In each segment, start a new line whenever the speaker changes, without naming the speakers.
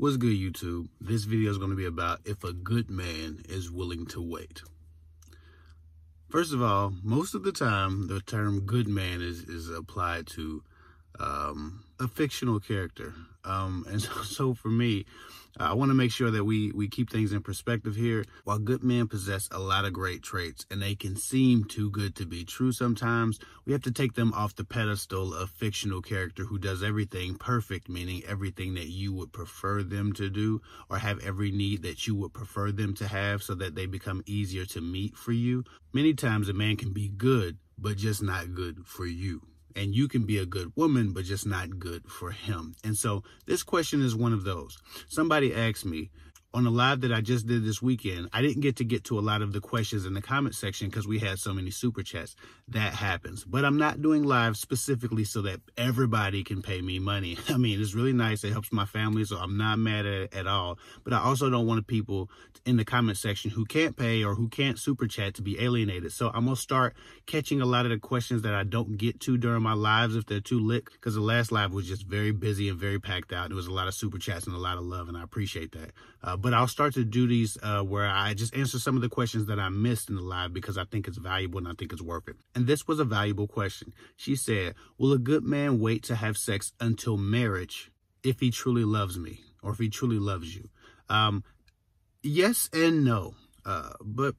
What's good, YouTube? This video is going to be about if a good man is willing to wait. First of all, most of the time, the term good man is, is applied to um, a fictional character. Um, and so, so for me, I want to make sure that we, we keep things in perspective here. While good men possess a lot of great traits and they can seem too good to be true sometimes, we have to take them off the pedestal of fictional character who does everything perfect, meaning everything that you would prefer them to do or have every need that you would prefer them to have so that they become easier to meet for you. Many times a man can be good, but just not good for you and you can be a good woman, but just not good for him. And so this question is one of those. Somebody asked me, on a live that I just did this weekend, I didn't get to get to a lot of the questions in the comment section because we had so many super chats. That happens. But I'm not doing live specifically so that everybody can pay me money. I mean, it's really nice. It helps my family, so I'm not mad at it at all. But I also don't want people in the comment section who can't pay or who can't super chat to be alienated. So I'm going to start catching a lot of the questions that I don't get to during my lives if they're too lit because the last live was just very busy and very packed out. There was a lot of super chats and a lot of love, and I appreciate that. Uh, but I'll start to do these uh, where I just answer some of the questions that I missed in the live because I think it's valuable and I think it's worth it. And this was a valuable question. She said, will a good man wait to have sex until marriage if he truly loves me or if he truly loves you? Um, yes and no, uh, but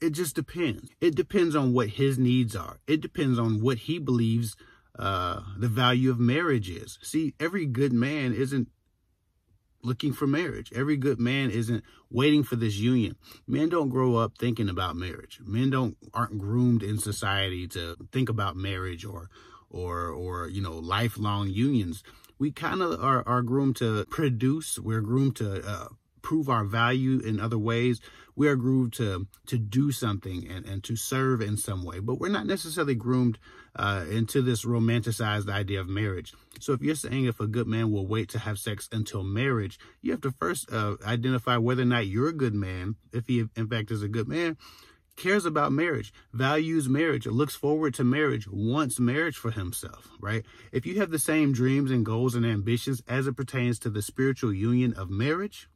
it just depends. It depends on what his needs are. It depends on what he believes uh, the value of marriage is. See, every good man isn't looking for marriage. Every good man isn't waiting for this union. Men don't grow up thinking about marriage. Men don't aren't groomed in society to think about marriage or or or you know lifelong unions. We kind of are, are groomed to produce. We're groomed to uh, prove our value in other ways we are groomed to to do something and, and to serve in some way, but we're not necessarily groomed uh, into this romanticized idea of marriage. So if you're saying if a good man will wait to have sex until marriage, you have to first uh, identify whether or not you're a good man, if he in fact is a good man, cares about marriage, values marriage, looks forward to marriage, wants marriage for himself, right? If you have the same dreams and goals and ambitions as it pertains to the spiritual union of marriage,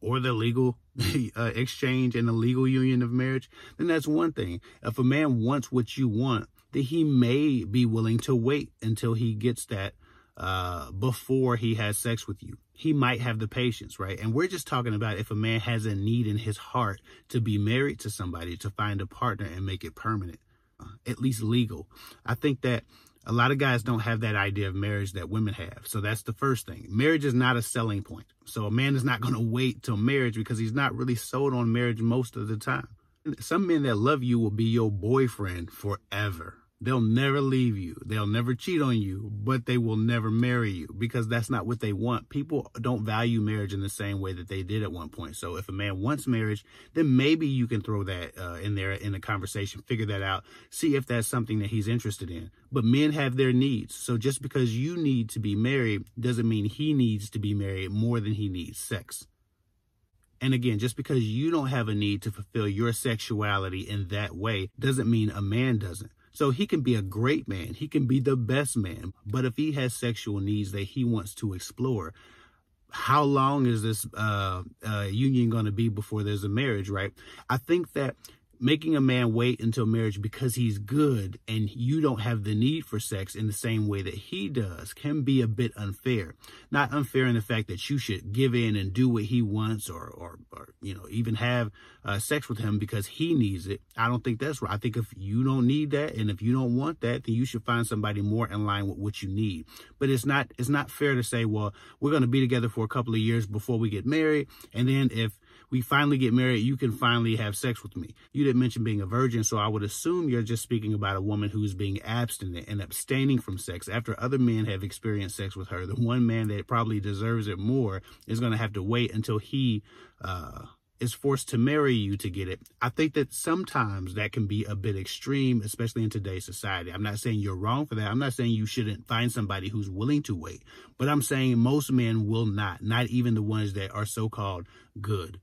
or the legal uh, exchange and the legal union of marriage, then that's one thing. If a man wants what you want, then he may be willing to wait until he gets that uh, before he has sex with you. He might have the patience, right? And we're just talking about if a man has a need in his heart to be married to somebody, to find a partner and make it permanent, uh, at least legal. I think that a lot of guys don't have that idea of marriage that women have. So that's the first thing. Marriage is not a selling point. So a man is not going to wait till marriage because he's not really sold on marriage most of the time. Some men that love you will be your boyfriend forever. They'll never leave you. They'll never cheat on you, but they will never marry you because that's not what they want. People don't value marriage in the same way that they did at one point. So if a man wants marriage, then maybe you can throw that uh, in there in the conversation, figure that out, see if that's something that he's interested in. But men have their needs. So just because you need to be married doesn't mean he needs to be married more than he needs sex. And again, just because you don't have a need to fulfill your sexuality in that way doesn't mean a man doesn't. So he can be a great man, he can be the best man, but if he has sexual needs that he wants to explore, how long is this uh, uh, union going to be before there's a marriage, right? I think that making a man wait until marriage because he's good and you don't have the need for sex in the same way that he does can be a bit unfair. Not unfair in the fact that you should give in and do what he wants or, or, or you know, even have uh, sex with him because he needs it. I don't think that's right. I think if you don't need that and if you don't want that, then you should find somebody more in line with what you need. But it's not, it's not fair to say, well, we're going to be together for a couple of years before we get married. And then if, we finally get married, you can finally have sex with me. You didn't mention being a virgin, so I would assume you're just speaking about a woman who's being abstinent and abstaining from sex after other men have experienced sex with her. The one man that probably deserves it more is going to have to wait until he uh, is forced to marry you to get it. I think that sometimes that can be a bit extreme, especially in today's society. I'm not saying you're wrong for that. I'm not saying you shouldn't find somebody who's willing to wait, but I'm saying most men will not, not even the ones that are so called good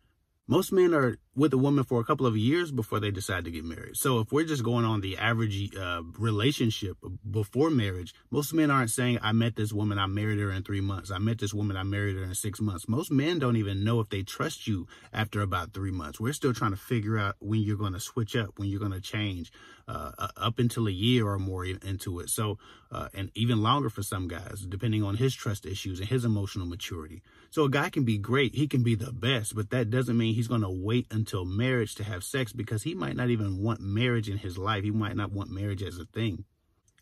most men are with a woman for a couple of years before they decide to get married. So if we're just going on the average uh, relationship before marriage, most men aren't saying, I met this woman, I married her in three months. I met this woman, I married her in six months. Most men don't even know if they trust you after about three months. We're still trying to figure out when you're going to switch up, when you're going to change uh, up until a year or more into it. So, uh, and even longer for some guys, depending on his trust issues and his emotional maturity. So a guy can be great. He can be the best, but that doesn't mean mean he's going to wait until marriage to have sex because he might not even want marriage in his life. He might not want marriage as a thing.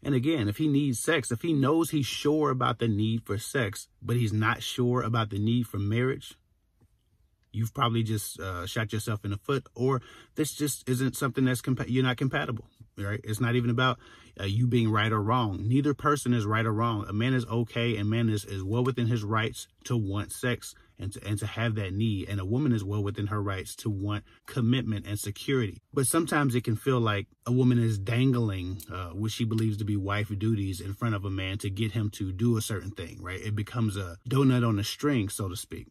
And again, if he needs sex, if he knows he's sure about the need for sex, but he's not sure about the need for marriage, you've probably just uh, shot yourself in the foot or this just isn't something that's compa- you're not compatible right it's not even about uh, you being right or wrong neither person is right or wrong a man is okay and man is, is well within his rights to want sex and to, and to have that need. And a woman is well within her rights to want commitment and security. But sometimes it can feel like a woman is dangling uh, what she believes to be wife duties in front of a man to get him to do a certain thing, right? It becomes a donut on a string, so to speak.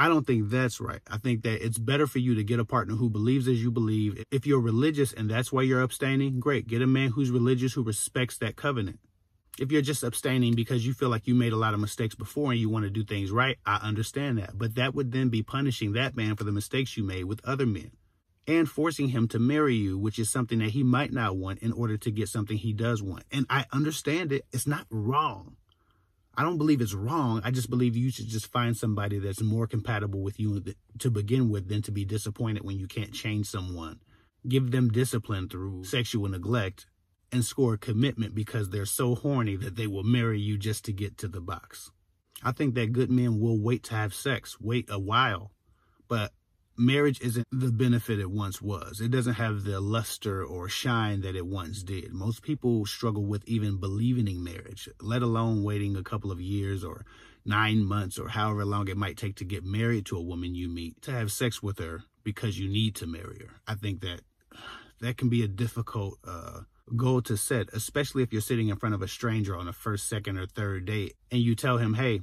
I don't think that's right. I think that it's better for you to get a partner who believes as you believe. If you're religious and that's why you're abstaining, great. Get a man who's religious who respects that covenant if you're just abstaining because you feel like you made a lot of mistakes before and you want to do things right, I understand that. But that would then be punishing that man for the mistakes you made with other men and forcing him to marry you, which is something that he might not want in order to get something he does want. And I understand it. It's not wrong. I don't believe it's wrong. I just believe you should just find somebody that's more compatible with you to begin with than to be disappointed when you can't change someone. Give them discipline through sexual neglect and score a commitment because they're so horny that they will marry you just to get to the box. I think that good men will wait to have sex, wait a while, but marriage isn't the benefit it once was. It doesn't have the luster or shine that it once did. Most people struggle with even believing in marriage, let alone waiting a couple of years or nine months or however long it might take to get married to a woman you meet, to have sex with her because you need to marry her. I think that that can be a difficult uh, goal to set, especially if you're sitting in front of a stranger on a first, second, or third date and you tell him, hey,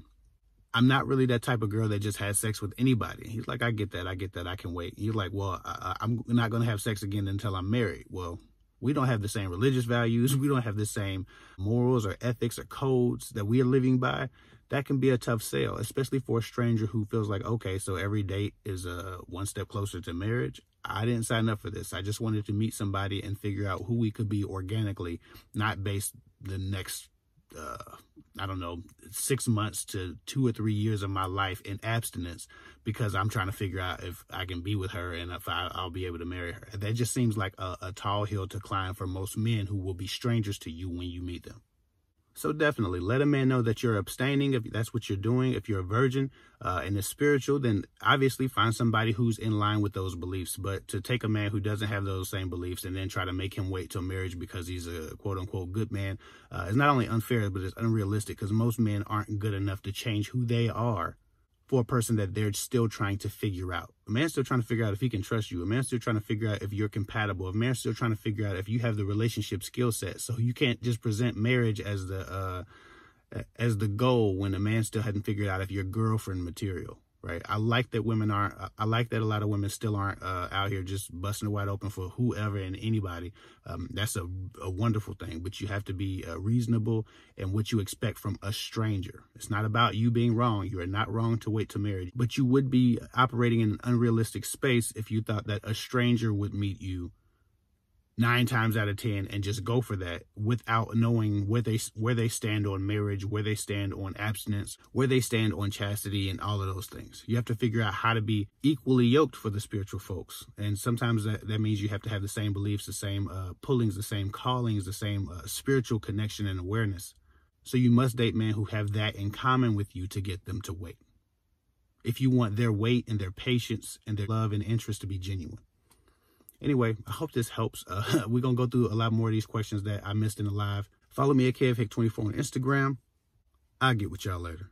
I'm not really that type of girl that just has sex with anybody. He's like, I get that. I get that. I can wait. You're like, well, I, am not going to have sex again until I'm married. Well, we don't have the same religious values. We don't have the same morals or ethics or codes that we are living by. That can be a tough sell, especially for a stranger who feels like, okay, so every date is a uh, one step closer to marriage. I didn't sign up for this. I just wanted to meet somebody and figure out who we could be organically, not based the next, uh, I don't know, six months to two or three years of my life in abstinence because I'm trying to figure out if I can be with her and if I, will be able to marry her. That just seems like a, a tall hill to climb for most men who will be strangers to you when you meet them. So definitely let a man know that you're abstaining if that's what you're doing. If you're a virgin uh, and it's spiritual, then obviously find somebody who's in line with those beliefs. But to take a man who doesn't have those same beliefs and then try to make him wait till marriage because he's a quote unquote good man uh, is not only unfair, but it's unrealistic because most men aren't good enough to change who they are for a person that they're still trying to figure out. A man's still trying to figure out if he can trust you. A man's still trying to figure out if you're compatible. A man's still trying to figure out if you have the relationship skill set. So you can't just present marriage as the uh, as the goal when a man still hadn't figured out if you're girlfriend material right? I like that women aren't, I like that a lot of women still aren't uh, out here just busting wide open for whoever and anybody. Um, that's a, a, wonderful thing, but you have to be uh, reasonable in what you expect from a stranger. It's not about you being wrong. You are not wrong to wait to marriage, but you would be operating in an unrealistic space if you thought that a stranger would meet you nine times out of ten and just go for that without knowing where they where they stand on marriage where they stand on abstinence where they stand on chastity and all of those things you have to figure out how to be equally yoked for the spiritual folks and sometimes that, that means you have to have the same beliefs the same uh, pullings the same callings the same uh, spiritual connection and awareness so you must date men who have that in common with you to get them to wait if you want their weight and their patience and their love and interest to be genuine Anyway, I hope this helps. Uh, we're going to go through a lot more of these questions that I missed in the live. Follow me at KFHick24 on Instagram. I'll get with y'all later.